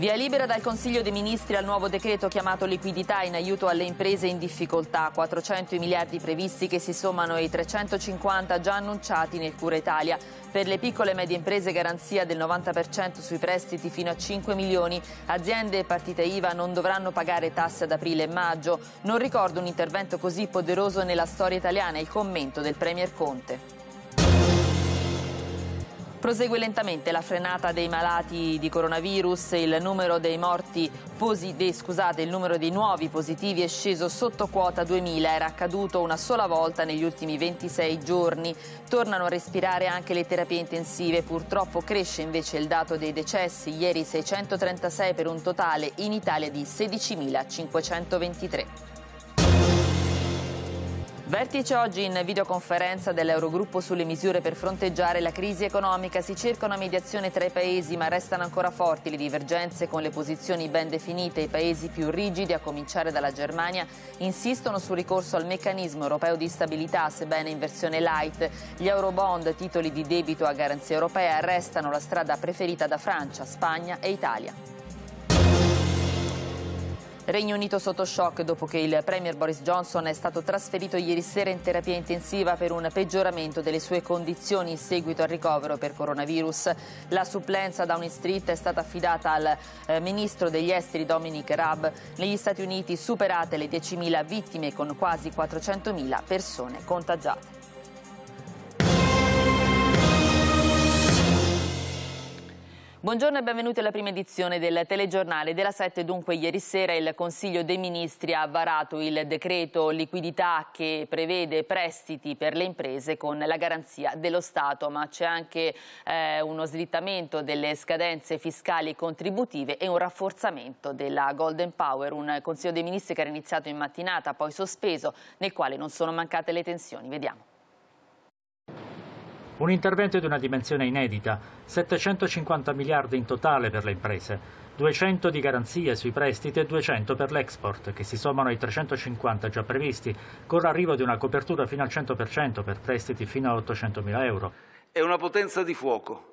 Via libera dal Consiglio dei Ministri al nuovo decreto chiamato liquidità in aiuto alle imprese in difficoltà, 400 miliardi previsti che si sommano ai 350 già annunciati nel Cura Italia. Per le piccole e medie imprese garanzia del 90% sui prestiti fino a 5 milioni, aziende e partite IVA non dovranno pagare tasse ad aprile e maggio. Non ricordo un intervento così poderoso nella storia italiana, il commento del Premier Conte. Prosegue lentamente la frenata dei malati di coronavirus, il numero dei morti dei, scusate, il numero dei nuovi positivi è sceso sotto quota 2000, era accaduto una sola volta negli ultimi 26 giorni. Tornano a respirare anche le terapie intensive, purtroppo cresce invece il dato dei decessi, ieri 636 per un totale in Italia di 16.523. Vertice oggi in videoconferenza dell'Eurogruppo sulle misure per fronteggiare la crisi economica. Si cerca una mediazione tra i paesi, ma restano ancora forti le divergenze con le posizioni ben definite. I paesi più rigidi, a cominciare dalla Germania, insistono sul ricorso al meccanismo europeo di stabilità, sebbene in versione light. Gli eurobond, titoli di debito a garanzia europea, restano la strada preferita da Francia, Spagna e Italia. Regno Unito sotto shock dopo che il Premier Boris Johnson è stato trasferito ieri sera in terapia intensiva per un peggioramento delle sue condizioni in seguito al ricovero per coronavirus. La supplenza Downing Street è stata affidata al eh, ministro degli esteri Dominic Raab. Negli Stati Uniti superate le 10.000 vittime con quasi 400.000 persone contagiate. Buongiorno e benvenuti alla prima edizione del telegiornale della 7. Dunque, ieri sera il Consiglio dei Ministri ha varato il decreto liquidità che prevede prestiti per le imprese con la garanzia dello Stato, ma c'è anche eh, uno slittamento delle scadenze fiscali contributive e un rafforzamento della Golden Power, un Consiglio dei Ministri che era iniziato in mattinata, poi sospeso, nel quale non sono mancate le tensioni. Vediamo. Un intervento di una dimensione inedita, 750 miliardi in totale per le imprese, 200 di garanzie sui prestiti e 200 per l'export, che si sommano ai 350 già previsti, con l'arrivo di una copertura fino al 100% per prestiti fino a 800 mila euro. È una potenza di fuoco.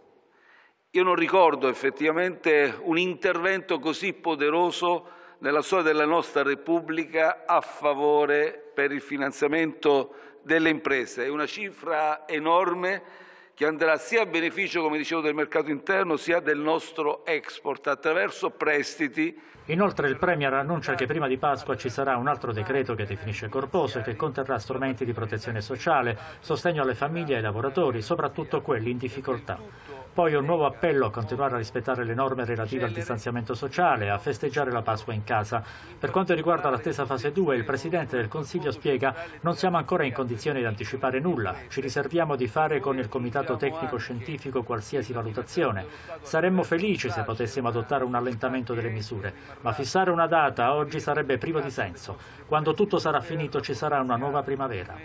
Io non ricordo effettivamente un intervento così poderoso nella storia della nostra Repubblica a favore per il finanziamento delle imprese. È una cifra enorme che andrà sia a beneficio, come dicevo, del mercato interno, sia del nostro export attraverso prestiti. Inoltre il Premier annuncia che prima di Pasqua ci sarà un altro decreto che definisce corposo e che conterrà strumenti di protezione sociale, sostegno alle famiglie e ai lavoratori, soprattutto quelli in difficoltà. Poi un nuovo appello a continuare a rispettare le norme relative al distanziamento sociale e a festeggiare la Pasqua in casa. Per quanto riguarda l'attesa fase 2, il Presidente del Consiglio spiega non siamo ancora in condizione di anticipare nulla. Ci riserviamo di fare con il Comitato Tecnico-Scientifico qualsiasi valutazione. Saremmo felici se potessimo adottare un allentamento delle misure, ma fissare una data oggi sarebbe privo di senso. Quando tutto sarà finito ci sarà una nuova primavera.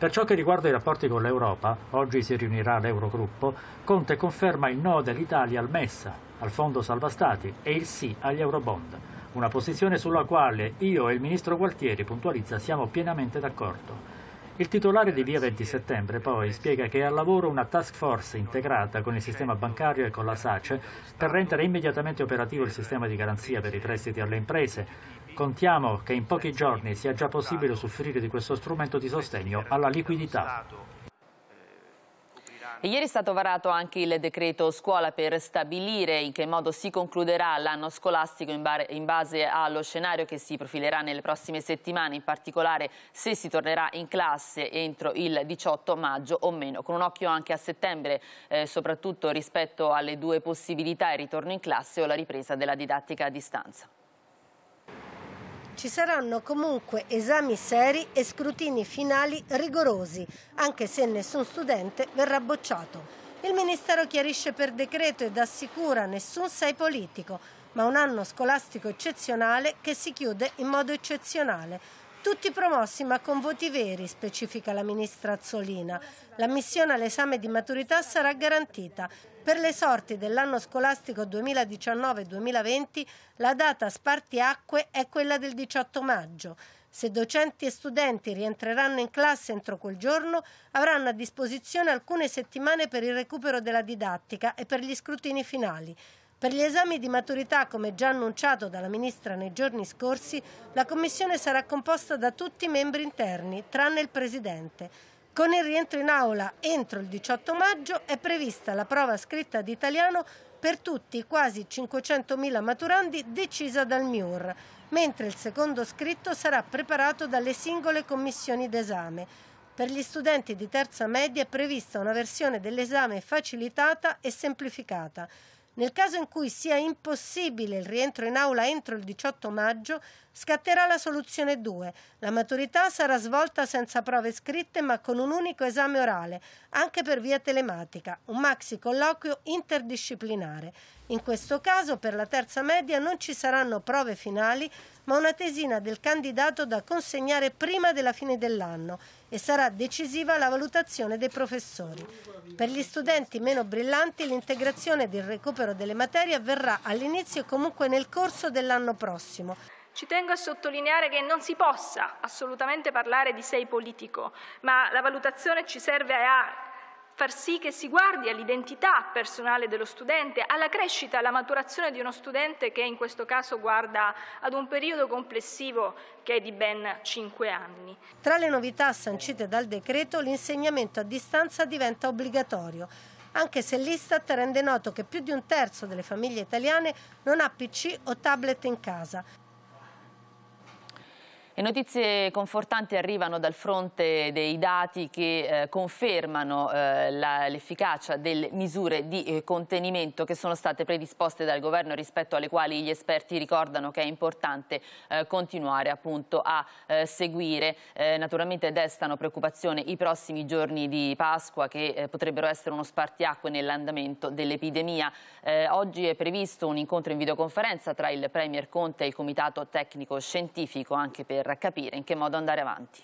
Per ciò che riguarda i rapporti con l'Europa, oggi si riunirà l'Eurogruppo, Conte conferma il no dell'Italia al MESSA, al Fondo Salva Stati e il sì agli Eurobond, una posizione sulla quale io e il Ministro Gualtieri, puntualizza, siamo pienamente d'accordo. Il titolare di Via 20 Settembre poi spiega che è al lavoro una task force integrata con il sistema bancario e con la SACE per rendere immediatamente operativo il sistema di garanzia per i prestiti alle imprese, Contiamo che in pochi giorni sia già possibile esatto. usufruire di questo strumento di sostegno alla liquidità. Eh, ieri è stato varato anche il decreto scuola per stabilire in che modo si concluderà l'anno scolastico in, in, base allo scenario che si profilerà nelle prossime settimane, in particolare se si tornerà in classe entro il 18 maggio o meno, con un occhio anche a settembre, eh, soprattutto rispetto alle due possibilità, il ritorno in classe o la ripresa della didattica a distanza ci saranno comunque esami seri e scrutini finali rigorosi, anche se nessun studente verrà bocciato. Il Ministero chiarisce per decreto ed assicura nessun sei politico, ma un anno scolastico eccezionale che si chiude in modo eccezionale. Tutti promossi ma con voti veri, specifica la ministra Azzolina. L'ammissione all'esame di maturità sarà garantita. Per le sorti dell'anno scolastico 2019-2020 la data spartiacque è quella del 18 maggio. Se docenti e studenti rientreranno in classe entro quel giorno, avranno a disposizione alcune settimane per il recupero della didattica e per gli scrutini finali. Per gli esami di maturità, come già annunciato dalla Ministra nei giorni scorsi, la Commissione sarà composta da tutti i membri interni, tranne il Presidente. Con il rientro in aula entro il 18 maggio è prevista la prova scritta di italiano per tutti i quasi 500.000 maturandi decisa dal MIUR, mentre il secondo scritto sarà preparato dalle singole commissioni d'esame. Per gli studenti di terza media è prevista una versione dell'esame facilitata e semplificata. Nel caso in cui sia impossibile il rientro in aula entro il 18 maggio, Scatterà la soluzione 2. La maturità sarà svolta senza prove scritte ma con un unico esame orale, anche per via telematica, un maxi colloquio interdisciplinare. In questo caso per la terza media non ci saranno prove finali ma una tesina del candidato da consegnare prima della fine dell'anno e sarà decisiva la valutazione dei professori. Per gli studenti meno brillanti l'integrazione del recupero delle materie avverrà all'inizio e comunque nel corso dell'anno prossimo. Ci tengo a sottolineare che non si possa assolutamente parlare di sei politico, ma la valutazione ci serve a far sì che si guardi all'identità personale dello studente, alla crescita, alla maturazione di uno studente che in questo caso guarda ad un periodo complessivo che è di ben cinque anni. Tra le novità sancite dal decreto l'insegnamento a distanza diventa obbligatorio anche se l'Istat rende noto che più di un terzo delle famiglie italiane non ha PC o tablet in casa. Le notizie confortanti arrivano dal fronte dei dati che eh, confermano eh, l'efficacia delle misure di eh, contenimento che sono state predisposte dal governo rispetto alle quali gli esperti ricordano che è importante eh, continuare appunto a eh, seguire. Eh, naturalmente destano preoccupazione i prossimi giorni di Pasqua che potrebbero essere uno spartiacque nell'andamento dell'epidemia. oggi è previsto un incontro in videoconferenza tra il Premier Conte e il Comitato Tecnico Scientifico anche per capire in che modo andare avanti.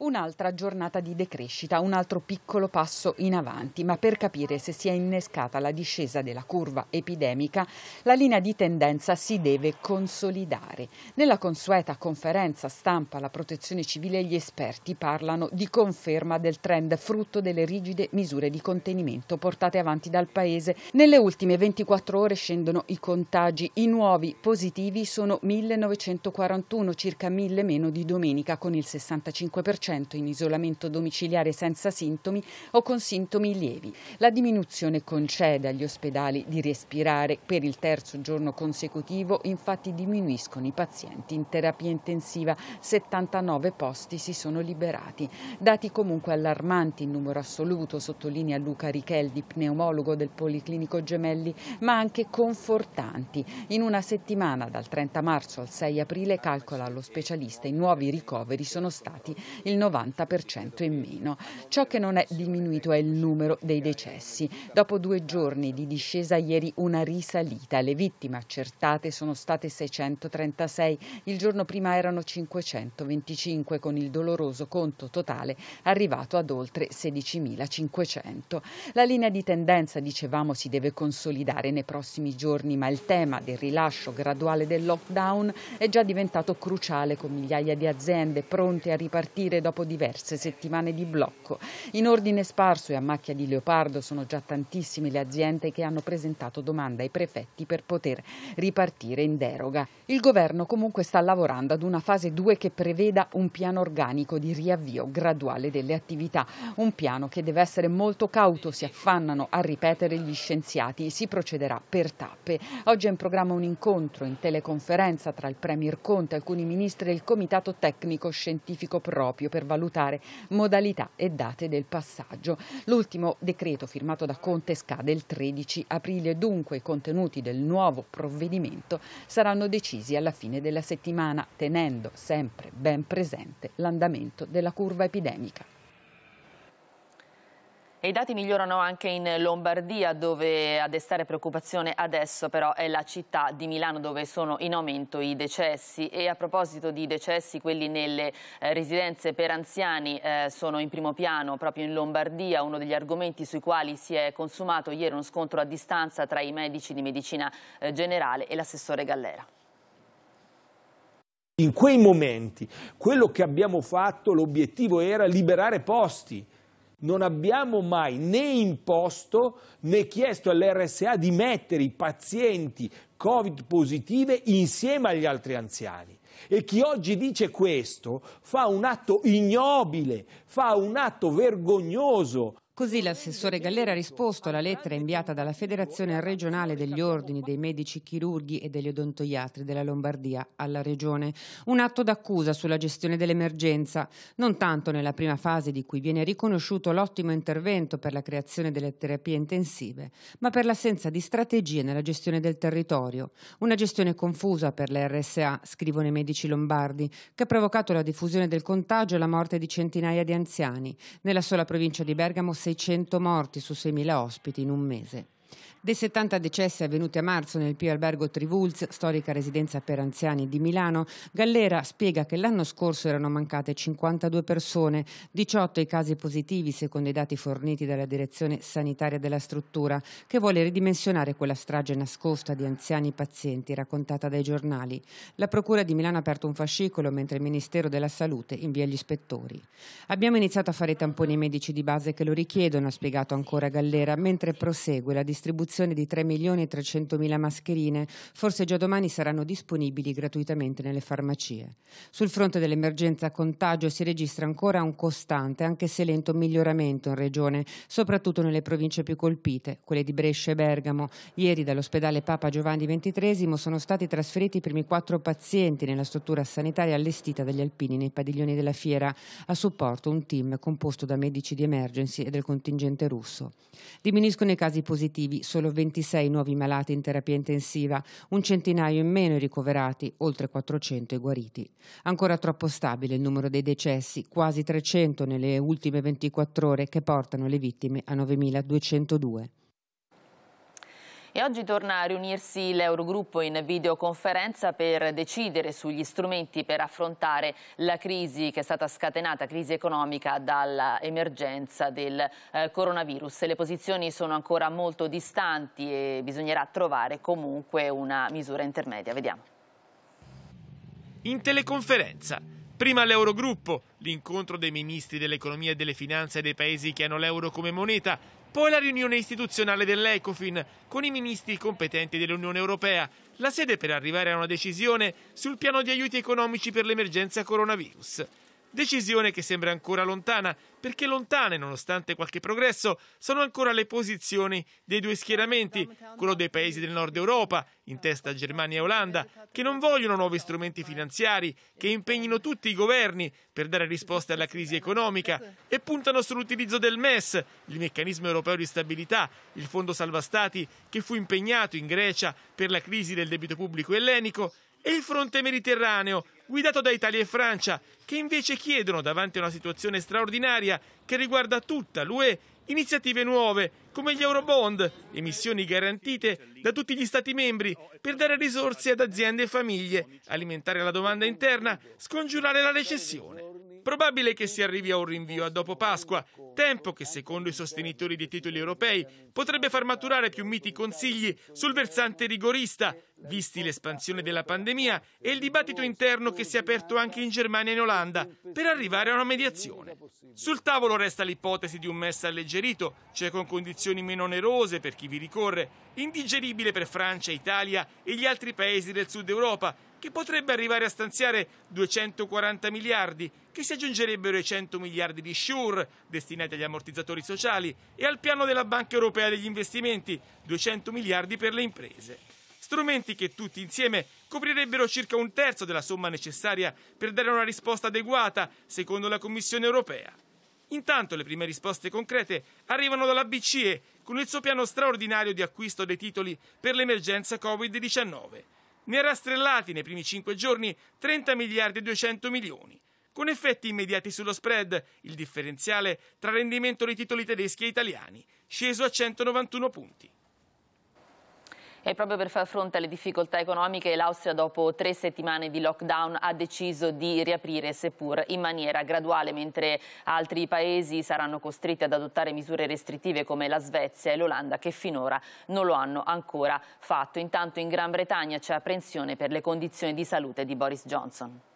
Un'altra giornata di decrescita, un altro piccolo passo in avanti, ma per capire se si è innescata la discesa della curva epidemica, la linea di tendenza si deve consolidare. Nella consueta conferenza stampa la protezione civile e gli esperti parlano di conferma del trend frutto delle rigide misure di contenimento portate avanti dal Paese. Nelle ultime 24 ore scendono i contagi, i nuovi positivi sono 1941, circa 1000 meno di domenica con il 65% 100% in isolamento domiciliare senza sintomi o con sintomi lievi. La diminuzione concede agli ospedali di respirare. Per il terzo giorno consecutivo infatti diminuiscono i pazienti in terapia intensiva. 79 posti si sono liberati. Dati comunque allarmanti in numero assoluto, sottolinea Luca Richeldi, pneumologo del Policlinico Gemelli, ma anche confortanti. In una settimana, dal 30 marzo al 6 aprile, calcola lo specialista, i nuovi ricoveri sono stati il 90% in meno. Ciò che non è diminuito è il numero dei decessi. Dopo due giorni di discesa ieri una risalita. Le vittime accertate sono state 636, il giorno prima erano 525 con il doloroso conto totale arrivato ad oltre 16.500. La linea di tendenza, dicevamo, si deve consolidare nei prossimi giorni, ma il tema del rilascio graduale del lockdown è già diventato cruciale con migliaia di aziende pronte a ripartire dopo dopo diverse settimane di blocco. In ordine sparso e a macchia di leopardo sono già tantissime le aziende che hanno presentato domanda ai prefetti per poter ripartire in deroga. Il governo comunque sta lavorando ad una fase 2 che preveda un piano organico di riavvio graduale delle attività, un piano che deve essere molto cauto, si affannano a ripetere gli scienziati e si procederà per tappe. Oggi è in programma un incontro in teleconferenza tra il Premier Conte, alcuni ministri e il Comitato Tecnico Scientifico proprio per per valutare modalità e date del passaggio. L'ultimo decreto firmato da Conte scade il 13 aprile, dunque i contenuti del nuovo provvedimento saranno decisi alla fine della settimana, tenendo sempre ben presente l'andamento della curva epidemica. E i dati migliorano anche in Lombardia dove a destare preoccupazione adesso però è la città di Milano dove sono in aumento i decessi e a proposito di decessi quelli nelle eh, residenze per anziani eh, sono in primo piano proprio in Lombardia uno degli argomenti sui quali si è consumato ieri uno scontro a distanza tra i medici di medicina eh, generale e l'assessore Gallera. In quei momenti quello che abbiamo fatto l'obiettivo era liberare posti non abbiamo mai né imposto né chiesto all'RSA di mettere i pazienti Covid positive insieme agli altri anziani. E chi oggi dice questo fa un atto ignobile, fa un atto vergognoso. Così l'assessore Gallera ha risposto alla lettera inviata dalla Federazione regionale degli ordini dei medici chirurghi e degli odontoiatri della Lombardia alla Regione. Un atto d'accusa sulla gestione dell'emergenza, non tanto nella prima fase di cui viene riconosciuto l'ottimo intervento per la creazione delle terapie intensive, ma per l'assenza di strategie nella gestione del territorio. Una gestione confusa per le RSA, scrivono i medici lombardi, che ha provocato la diffusione del contagio e la morte di centinaia di anziani. Nella sola provincia di Bergamo 600 morti su 6.000 ospiti in un mese. Dei 70 decessi avvenuti a marzo nel Pio Albergo Trivulz, storica residenza per anziani di Milano, Gallera spiega che l'anno scorso erano mancate 52 persone, 18 i casi positivi secondo i dati forniti dalla direzione sanitaria della struttura, che vuole ridimensionare quella strage nascosta di anziani pazienti raccontata dai giornali. La Procura di Milano ha aperto un fascicolo mentre il Ministero della Salute invia gli ispettori. Abbiamo iniziato a fare tamponi ai medici di base che lo richiedono, ha spiegato ancora Gallera, mentre prosegue la distribuzione confezione di 3 milioni e 300 mila mascherine forse già domani saranno disponibili gratuitamente nelle farmacie. Sul fronte dell'emergenza contagio si registra ancora un costante, anche se lento, miglioramento in regione, soprattutto nelle province più colpite, quelle di Brescia e Bergamo. Ieri dall'ospedale Papa Giovanni XXIII sono stati trasferiti i primi quattro pazienti nella struttura sanitaria allestita dagli alpini nei padiglioni della fiera, a supporto un team composto da medici di emergency e del contingente russo. Diminuiscono i casi positivi, solo solo 26 nuovi malati in terapia intensiva, un centinaio in meno i ricoverati, oltre 400 i guariti. Ancora troppo stabile il numero dei decessi, quasi 300 nelle ultime 24 ore che portano le vittime a 9.202. E oggi torna a riunirsi l'Eurogruppo in videoconferenza per decidere sugli strumenti per affrontare la crisi che è stata scatenata, crisi economica, dall'emergenza del eh, coronavirus. Le posizioni sono ancora molto distanti e bisognerà trovare comunque una misura intermedia. Vediamo. In teleconferenza. Prima l'Eurogruppo, l'incontro dei ministri dell'economia e delle finanze dei paesi che hanno l'euro come moneta poi la riunione istituzionale dell'Ecofin con i ministri competenti dell'Unione Europea, la sede per arrivare a una decisione sul piano di aiuti economici per l'emergenza coronavirus. Decisione che sembra ancora lontana, perché lontane, nonostante qualche progresso, sono ancora le posizioni dei due schieramenti, quello dei paesi del nord Europa, in testa Germania e Olanda, che non vogliono nuovi strumenti finanziari, che impegnino tutti i governi per dare risposte alla crisi economica e puntano sull'utilizzo del MES, il meccanismo europeo di stabilità, il fondo salva stati che fu impegnato in Grecia per la crisi del debito pubblico ellenico, e il fronte mediterraneo, guidato da Italia e Francia, che invece chiedono, davanti a una situazione straordinaria che riguarda tutta l'UE, iniziative nuove come gli Eurobond, emissioni garantite da tutti gli Stati membri per dare risorse ad aziende e famiglie, alimentare la domanda interna, scongiurare la recessione. Probabile che si arrivi a un rinvio a dopo Pasqua, tempo che secondo i sostenitori dei titoli europei potrebbe far maturare più miti consigli sul versante rigorista, visti l'espansione della pandemia e il dibattito interno che si è aperto anche in Germania e in Olanda, per arrivare a una mediazione. Sul tavolo resta l'ipotesi di un MES alleggerito, cioè con condizioni meno onerose per chi vi ricorre, indigeribile per Francia, Italia e gli altri paesi del sud Europa, che potrebbe arrivare a stanziare 240 miliardi, che si aggiungerebbero ai 100 miliardi di SURE destinati agli ammortizzatori sociali e al piano della Banca Europea degli Investimenti, 200 miliardi per le imprese strumenti che tutti insieme coprirebbero circa un terzo della somma necessaria per dare una risposta adeguata, secondo la Commissione europea. Intanto le prime risposte concrete arrivano dalla BCE con il suo piano straordinario di acquisto dei titoli per l'emergenza Covid-19. Ne ha rastrellati nei primi 5 giorni 30 miliardi e 200 milioni, con effetti immediati sullo spread, il differenziale tra rendimento dei titoli tedeschi e italiani, sceso a 191 punti. E proprio per far fronte alle difficoltà economiche, l'Austria dopo tre settimane di lockdown ha deciso di riaprire, seppur in maniera graduale, mentre altri paesi saranno costretti ad adottare misure restrittive come la Svezia e l'Olanda che finora non lo hanno ancora fatto. Intanto in Gran Bretagna c'è apprensione per le condizioni di salute di Boris Johnson.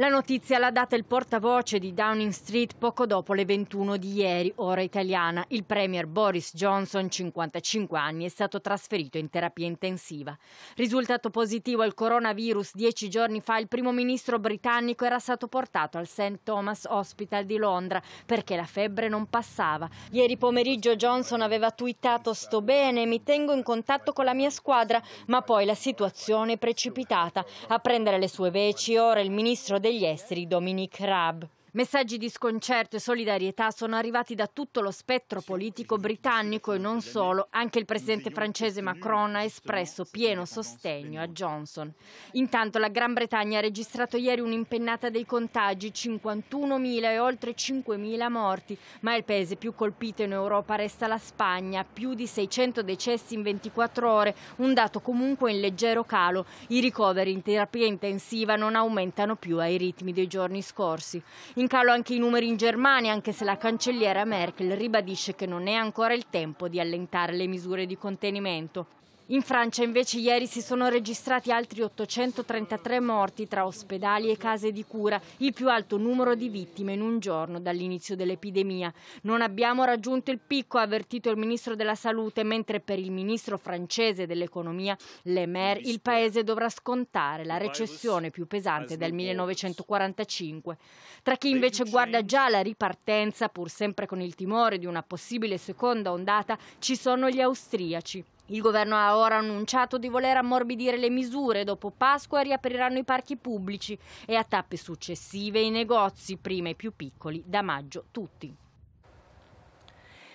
La notizia l'ha data il portavoce di Downing Street poco dopo le 21 di ieri, ora italiana. Il premier Boris Johnson, 55 anni, è stato trasferito in terapia intensiva. Risultato positivo al coronavirus dieci giorni fa, il primo ministro britannico era stato portato al St. Thomas Hospital di Londra perché la febbre non passava. Ieri pomeriggio Johnson aveva twittato sto bene, mi tengo in contatto con la mia squadra, ma poi la situazione è precipitata. A prendere le sue veci ora il ministro degli degli esteri Dominique Raab. Messaggi di sconcerto e solidarietà sono arrivati da tutto lo spettro politico britannico e non solo. Anche il presidente francese Macron ha espresso pieno sostegno a Johnson. Intanto la Gran Bretagna ha registrato ieri un'impennata dei contagi, 51.000 e oltre 5.000 morti, ma il paese più colpito in Europa resta la Spagna, più di 600 decessi in 24 ore, un dato comunque in leggero calo. I ricoveri in terapia intensiva non aumentano più ai ritmi dei giorni scorsi. In calo anche i numeri in Germania, anche se la cancelliera Merkel ribadisce che non è ancora il tempo di allentare le misure di contenimento. In Francia invece ieri si sono registrati altri 833 morti tra ospedali e case di cura, il più alto numero di vittime in un giorno dall'inizio dell'epidemia. Non abbiamo raggiunto il picco, ha avvertito il ministro della Salute, mentre per il ministro francese dell'economia, Le Maire, il paese dovrà scontare la recessione più pesante del 1945. Tra chi invece guarda già la ripartenza, pur sempre con il timore di una possibile seconda ondata, ci sono gli austriaci. Il governo ha ora annunciato di voler ammorbidire le misure. Dopo Pasqua riapriranno i parchi pubblici e a tappe successive i negozi, prima i più piccoli, da maggio tutti.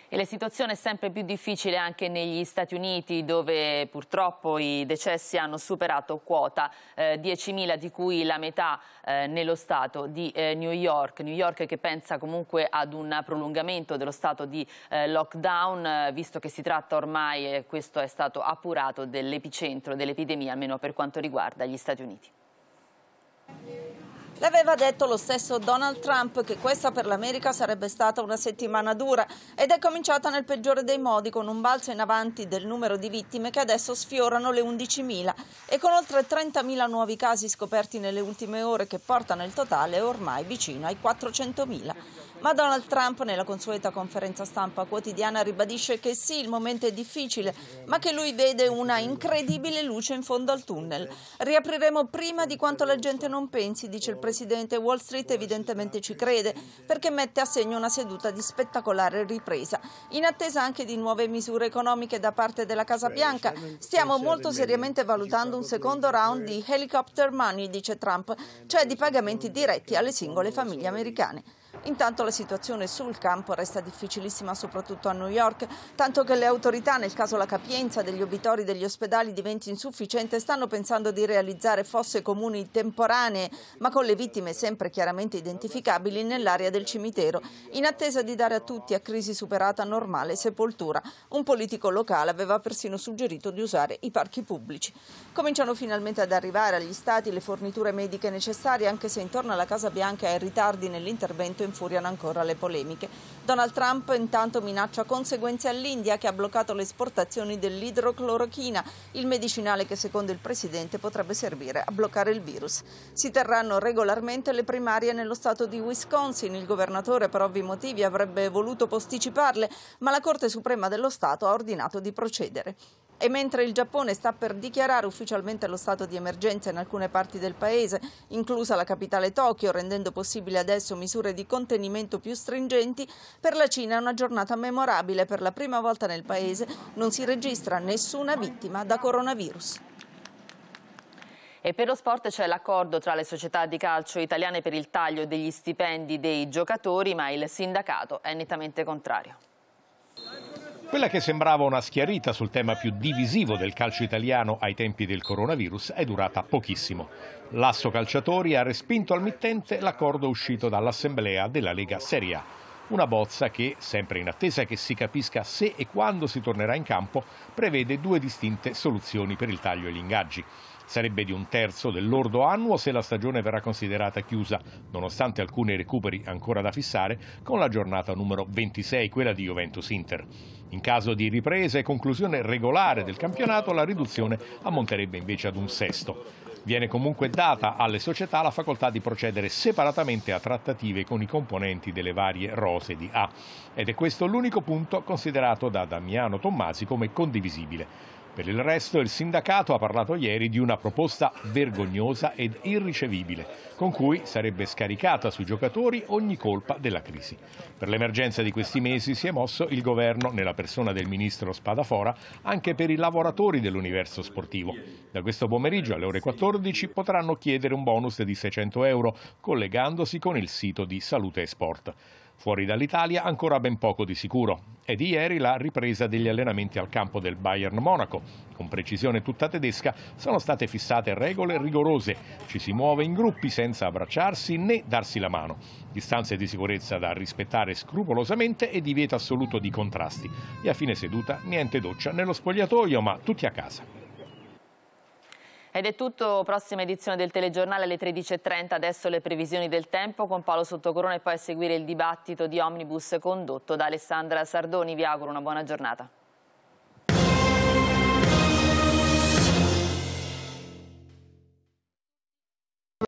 E la situazione è sempre più difficile anche negli Stati Uniti dove purtroppo i decessi hanno superato quota eh, 10.000 di cui la metà eh, nello stato di eh, New York. New York che pensa comunque ad un prolungamento dello stato di eh, lockdown eh, visto che si tratta ormai, e questo è stato appurato, dell'epicentro dell'epidemia almeno per quanto riguarda gli Stati Uniti. L'aveva detto lo stesso Donald Trump che questa per l'America sarebbe stata una settimana dura ed è cominciata nel peggiore dei modi con un balzo in avanti del numero di vittime che adesso sfiorano le 11.000 e con oltre 30.000 nuovi casi scoperti nelle ultime ore che portano il totale ormai vicino ai 400.000. Ma Donald Trump nella consueta conferenza stampa quotidiana ribadisce che sì, il momento è difficile, ma che lui vede una incredibile luce in fondo al tunnel. Riapriremo prima di quanto la gente non pensi, dice il presidente. Wall Street evidentemente ci crede perché mette a segno una seduta di spettacolare ripresa, in attesa anche di nuove misure economiche da parte della Casa Bianca. Stiamo molto seriamente valutando un secondo round di helicopter money, dice Trump, cioè di pagamenti diretti alle singole famiglie americane. Intanto la situazione sul campo resta difficilissima soprattutto a New York, tanto che le autorità, nel caso la capienza degli obitori degli ospedali diventi insufficiente, stanno pensando di realizzare fosse comuni temporanee, ma con le vittime sempre chiaramente identificabili nell'area del cimitero, in attesa di dare a tutti a crisi superata normale sepoltura. Un politico locale aveva persino suggerito di usare i parchi pubblici. Cominciano finalmente ad arrivare agli stati le forniture mediche necessarie, anche se intorno alla Casa Bianca è ritardi nell'intervento in infuriano ancora le polemiche. Donald Trump intanto minaccia conseguenze all'India che ha bloccato le esportazioni dell'idroclorochina, il medicinale che secondo il Presidente potrebbe servire a bloccare il virus. Si terranno regolarmente le primarie nello stato di Wisconsin, il governatore per ovvi motivi avrebbe voluto posticiparle, ma la Corte Suprema dello Stato ha ordinato di procedere. E mentre il Giappone sta per dichiarare ufficialmente lo stato di emergenza in alcune parti del paese, inclusa la capitale Tokyo, rendendo possibili adesso misure di contenimento più stringenti, per la Cina è una giornata memorabile. Per la prima volta nel paese non si registra nessuna vittima da coronavirus. E per lo sport c'è l'accordo tra le società di calcio italiane per il taglio degli stipendi dei giocatori, ma il sindacato è nettamente contrario. Quella che sembrava una schiarita sul tema più divisivo del calcio italiano ai tempi del coronavirus è durata pochissimo. L'asso calciatori ha respinto al mittente l'accordo uscito dall'Assemblea della Lega Serie A. Una bozza che, sempre in attesa che si capisca se e quando si tornerà in campo, prevede due distinte soluzioni per il taglio e gli ingaggi. Sarebbe di un terzo dell'ordo annuo se la stagione verrà considerata chiusa, nonostante alcuni recuperi ancora da fissare, con la giornata numero 26, quella di Juventus Inter. In caso di ripresa e conclusione regolare del campionato la riduzione ammonterebbe invece ad un sesto. Viene comunque data alle società la facoltà di procedere separatamente a trattative con i componenti delle varie rose di A. Ed è questo l'unico punto considerato da Damiano Tommasi come condivisibile. Per il resto il sindacato ha parlato ieri di una proposta vergognosa ed irricevibile, con cui sarebbe scaricata sui giocatori ogni colpa della crisi. Per l'emergenza di questi mesi si è mosso il governo, nella persona del ministro Spadafora, anche per i lavoratori dell'universo sportivo. Da questo pomeriggio alle ore 14 potranno chiedere un bonus di 600 euro, collegandosi con il sito di Salute e Sport. Fuori dall'Italia ancora ben poco di sicuro è di ieri la ripresa degli allenamenti al campo del Bayern Monaco. Con precisione tutta tedesca sono state fissate regole rigorose. Ci si muove in gruppi senza abbracciarsi né darsi la mano. Distanze di sicurezza da rispettare scrupolosamente e divieto assoluto di contrasti. E a fine seduta niente doccia nello spogliatoio, ma tutti a casa. Ed è tutto, prossima edizione del telegiornale alle 13.30, adesso le previsioni del tempo con Paolo Sottocorona e poi a seguire il dibattito di Omnibus condotto da Alessandra Sardoni. Vi auguro una buona giornata.